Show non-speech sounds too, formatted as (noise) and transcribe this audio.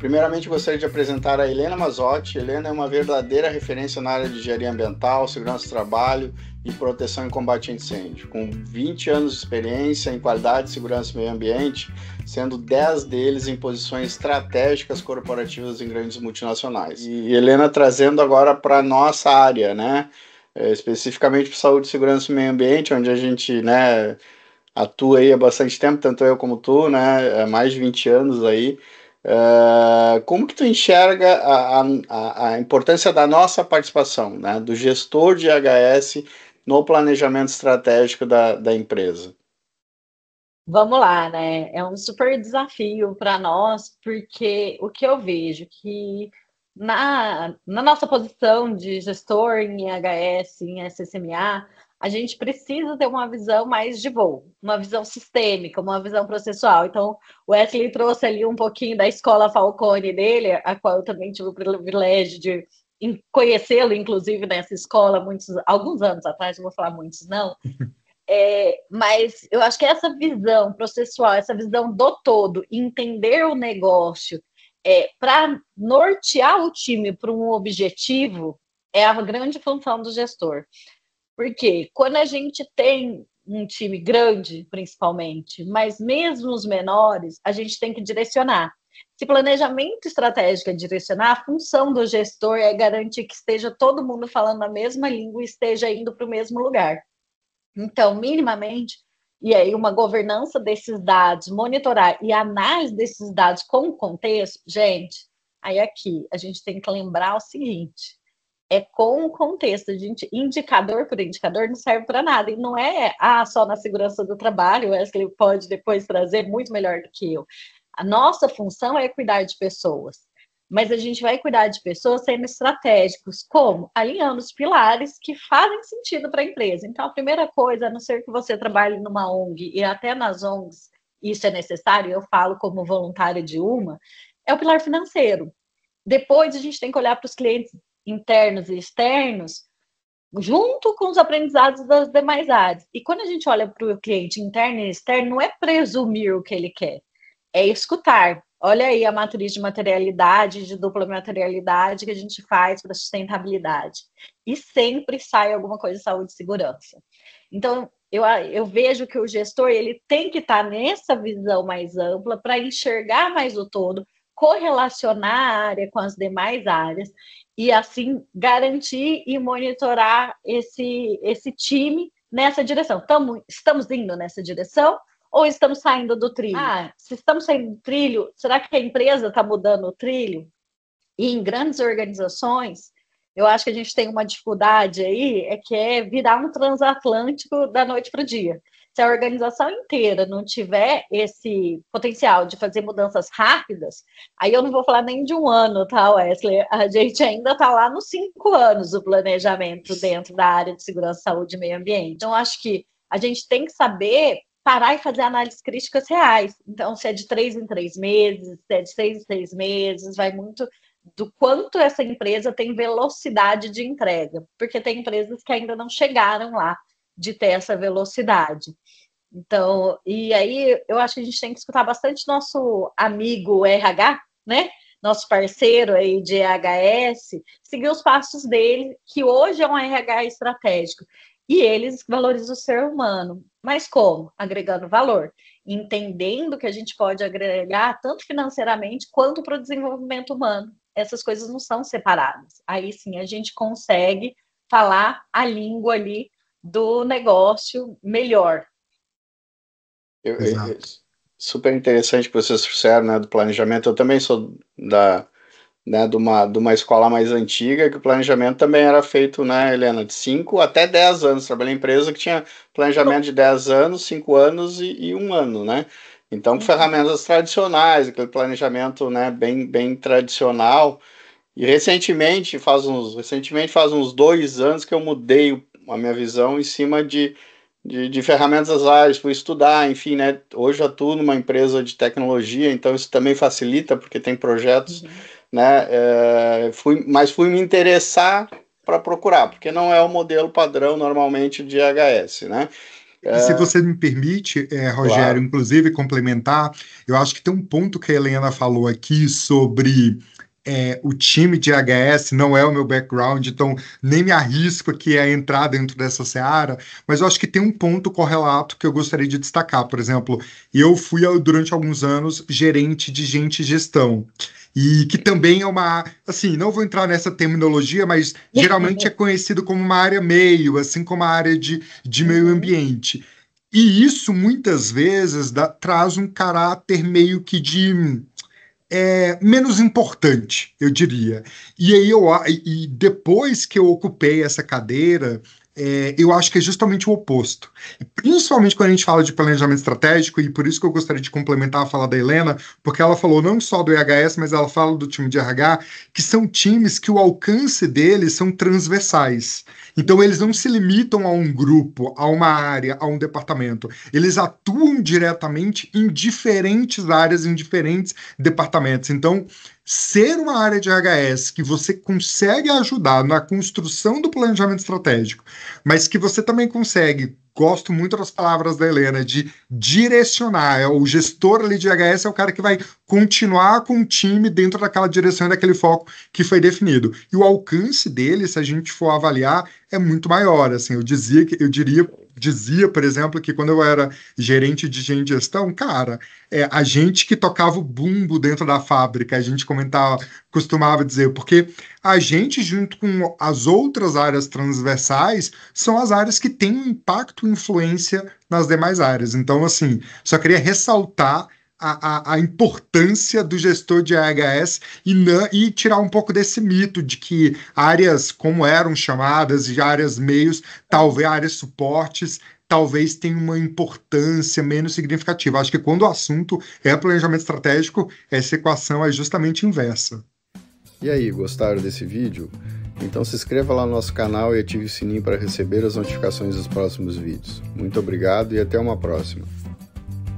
Primeiramente, gostaria de apresentar a Helena Mazotti. Helena é uma verdadeira referência na área de engenharia ambiental, segurança do trabalho e proteção e combate a incêndio. Com 20 anos de experiência em qualidade, segurança e meio ambiente, sendo 10 deles em posições estratégicas corporativas em grandes multinacionais. E Helena trazendo agora para nossa área, né? É, especificamente para saúde, segurança e meio ambiente, onde a gente, né, atua aí há bastante tempo, tanto eu como tu, né, há mais de 20 anos aí. Eh, como que tu enxerga a, a, a, importância da nossa participação, né, do gestor de IHS no planejamento estratégico da, da empresa? Vamos lá, né? É um super desafio para nós, porque o que eu vejo que na, na nossa posição de gestor em IHS, em SSMA, a gente precisa ter uma visão mais de voo, uma visão sistêmica, uma visão processual. Então, o Wesley trouxe ali um pouquinho da escola Falcone dele, a qual eu também tive o privilégio de conhecê-lo, inclusive, nessa escola, muitos, alguns anos atrás, não vou falar muitos, não. (laughs) É, mas eu acho que essa visão processual, essa visão do todo, entender o negócio é, para nortear o time para um objetivo, é a grande função do gestor. Porque quando a gente tem um time grande, principalmente, mas mesmo os menores, a gente tem que direcionar. Se planejamento estratégico é direcionar, a função do gestor é garantir que esteja todo mundo falando a mesma língua e esteja indo para o mesmo lugar. Então, minimamente, e aí uma governança desses dados, monitorar e análise desses dados com o contexto, gente, aí aqui a gente tem que lembrar o seguinte: é com o contexto de indicador por indicador não serve para nada. E não é ah, só na segurança do trabalho, ele pode depois trazer muito melhor do que eu. A nossa função é cuidar de pessoas. Mas a gente vai cuidar de pessoas sendo estratégicos, como alinhando os pilares que fazem sentido para a empresa. Então, a primeira coisa, a não ser que você trabalhe numa ONG, e até nas ONGs isso é necessário, eu falo como voluntária de uma, é o pilar financeiro. Depois a gente tem que olhar para os clientes internos e externos, junto com os aprendizados das demais áreas. E quando a gente olha para o cliente interno e externo, não é presumir o que ele quer, é escutar. Olha aí a matriz de materialidade, de dupla materialidade que a gente faz para sustentabilidade. E sempre sai alguma coisa de saúde e segurança. Então, eu, eu vejo que o gestor ele tem que estar tá nessa visão mais ampla para enxergar mais o todo, correlacionar a área com as demais áreas e assim garantir e monitorar esse, esse time nessa direção. Tamo, estamos indo nessa direção ou estamos saindo do trilho? Ah, se estamos saindo do trilho, será que a empresa está mudando o trilho? E em grandes organizações, eu acho que a gente tem uma dificuldade aí, é que é virar um transatlântico da noite para o dia se a organização inteira não tiver esse potencial de fazer mudanças rápidas, aí eu não vou falar nem de um ano, tá, Wesley? A gente ainda está lá nos cinco anos do planejamento dentro da área de segurança, saúde e meio ambiente. Então, acho que a gente tem que saber parar e fazer análises críticas reais. Então, se é de três em três meses, se é de seis em seis meses, vai muito do quanto essa empresa tem velocidade de entrega, porque tem empresas que ainda não chegaram lá de ter essa velocidade. Então, e aí eu acho que a gente tem que escutar bastante nosso amigo RH, né? Nosso parceiro aí de EHS, seguir os passos dele, que hoje é um RH estratégico. E eles valorizam o ser humano. Mas como? Agregando valor, entendendo que a gente pode agregar tanto financeiramente quanto para o desenvolvimento humano. Essas coisas não são separadas. Aí sim a gente consegue falar a língua ali do negócio melhor. Eu, eu, super interessante que vocês fizeram, né, do planejamento. Eu também sou da, né, de uma, de uma escola mais antiga, que o planejamento também era feito, né, Helena, de 5 até 10 anos. Trabalhei em empresa que tinha planejamento de 10 anos, 5 anos e 1 um ano, né? Então, uhum. ferramentas tradicionais, aquele planejamento né, bem, bem tradicional. E recentemente, faz uns, recentemente faz uns dois anos que eu mudei o a minha visão em cima de, de, de ferramentas áreas para estudar, enfim, né? Hoje eu atuo numa empresa de tecnologia, então isso também facilita, porque tem projetos, uhum. né? É, fui, mas fui me interessar para procurar, porque não é o modelo padrão normalmente de HS, né? se você me permite, é, Rogério, claro. inclusive complementar, eu acho que tem um ponto que a Helena falou aqui sobre é, o time de HS não é o meu background, então nem me arrisco aqui a entrar dentro dessa seara, mas eu acho que tem um ponto correlato que eu gostaria de destacar. Por exemplo, eu fui durante alguns anos gerente de gente gestão. E que também é uma, assim, não vou entrar nessa terminologia, mas (laughs) geralmente é conhecido como uma área meio, assim como a área de, de meio uhum. ambiente. E isso muitas vezes dá, traz um caráter meio que de é, menos importante, eu diria. E aí eu e depois que eu ocupei essa cadeira é, eu acho que é justamente o oposto. E principalmente quando a gente fala de planejamento estratégico, e por isso que eu gostaria de complementar a fala da Helena, porque ela falou não só do EHS, mas ela fala do time de RH, que são times que o alcance deles são transversais. Então, eles não se limitam a um grupo, a uma área, a um departamento. Eles atuam diretamente em diferentes áreas, em diferentes departamentos. Então, ser uma área de HS que você consegue ajudar na construção do planejamento estratégico, mas que você também consegue, gosto muito das palavras da Helena, de direcionar. É, o gestor ali de HS é o cara que vai continuar com o time dentro daquela direção e daquele foco que foi definido. E o alcance dele, se a gente for avaliar, é muito maior. Assim, eu dizia que eu diria dizia, por exemplo, que quando eu era gerente de gestão, cara, é, a gente que tocava o bumbo dentro da fábrica, a gente comentava, costumava dizer, porque a gente, junto com as outras áreas transversais, são as áreas que têm impacto e influência nas demais áreas. Então, assim, só queria ressaltar a, a, importância do gestor de AHS e, e tirar um pouco desse mito de que áreas como eram chamadas de áreas meios, talvez áreas suportes, talvez tenham uma importância menos significativa. Acho que quando o assunto é planejamento estratégico, essa equação é justamente inversa. E aí, gostaram desse vídeo? Então se inscreva lá no nosso canal e ative o sininho para receber as notificações dos próximos vídeos. Muito obrigado e até uma próxima.